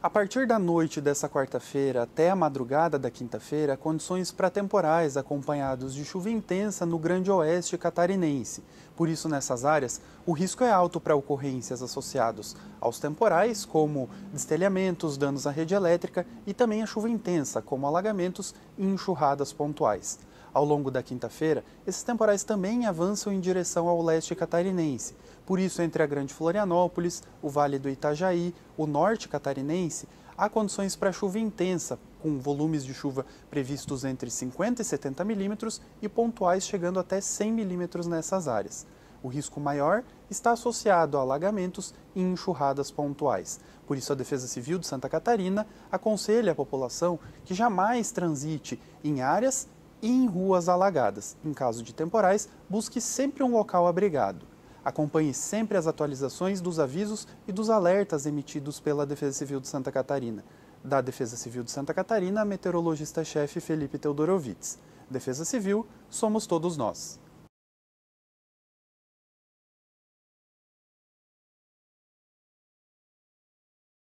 A partir da noite dessa quarta-feira até a madrugada da quinta-feira, condições para temporais acompanhados de chuva intensa no Grande Oeste catarinense. Por isso, nessas áreas, o risco é alto para ocorrências associadas aos temporais, como destelhamentos, danos à rede elétrica e também a chuva intensa, como alagamentos e enxurradas pontuais. Ao longo da quinta-feira, esses temporais também avançam em direção ao leste catarinense. Por isso, entre a Grande Florianópolis, o Vale do Itajaí, o norte catarinense, há condições para chuva intensa, com volumes de chuva previstos entre 50 e 70 milímetros e pontuais chegando até 100 milímetros nessas áreas. O risco maior está associado a alagamentos e enxurradas pontuais. Por isso, a Defesa Civil de Santa Catarina aconselha a população que jamais transite em áreas e em ruas alagadas. Em caso de temporais, busque sempre um local abrigado. Acompanhe sempre as atualizações dos avisos e dos alertas emitidos pela Defesa Civil de Santa Catarina. Da Defesa Civil de Santa Catarina, meteorologista-chefe Felipe Teodorovitz. Defesa Civil, somos todos nós.